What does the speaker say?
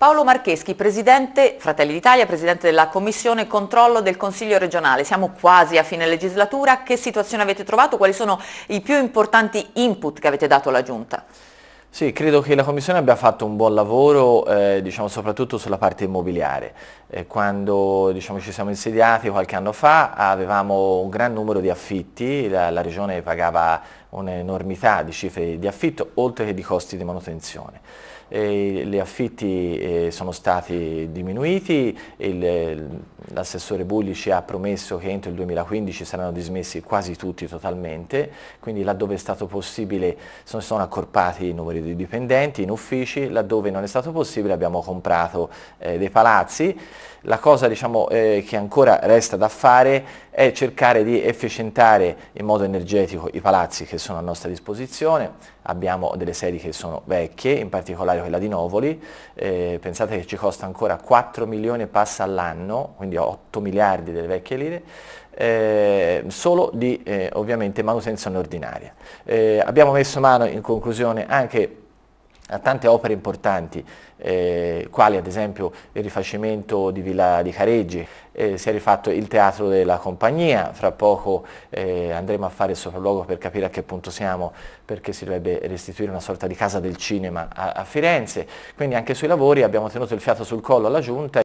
Paolo Marcheschi, presidente Fratelli d'Italia, presidente della Commissione Controllo del Consiglio regionale. Siamo quasi a fine legislatura. Che situazione avete trovato? Quali sono i più importanti input che avete dato alla Giunta? Sì, credo che la Commissione abbia fatto un buon lavoro, eh, diciamo, soprattutto sulla parte immobiliare. Eh, quando diciamo, ci siamo insediati qualche anno fa avevamo un gran numero di affitti, la, la Regione pagava un'enormità di cifre di affitto, oltre che di costi di manutenzione. E gli affitti eh, sono stati diminuiti, l'assessore Bulli ci ha promesso che entro il 2015 saranno dismessi quasi tutti totalmente, quindi laddove è stato possibile sono, sono accorpati i numeri di dipendenti in uffici, laddove non è stato possibile abbiamo comprato eh, dei palazzi. La cosa diciamo, eh, che ancora resta da fare è cercare di efficientare in modo energetico i palazzi che sono a nostra disposizione, abbiamo delle sedi che sono vecchie, in particolare quella di Novoli, eh, pensate che ci costa ancora 4 milioni e passa all'anno, quindi 8 miliardi delle vecchie lire, eh, solo di eh, ovviamente manutenzione ordinaria. Eh, abbiamo messo mano in conclusione anche a tante opere importanti, eh, quali ad esempio il rifacimento di Villa di Careggi, eh, si è rifatto il Teatro della Compagnia, fra poco eh, andremo a fare il sopralluogo per capire a che punto siamo, perché si dovrebbe restituire una sorta di casa del cinema a, a Firenze, quindi anche sui lavori abbiamo tenuto il fiato sul collo alla Giunta.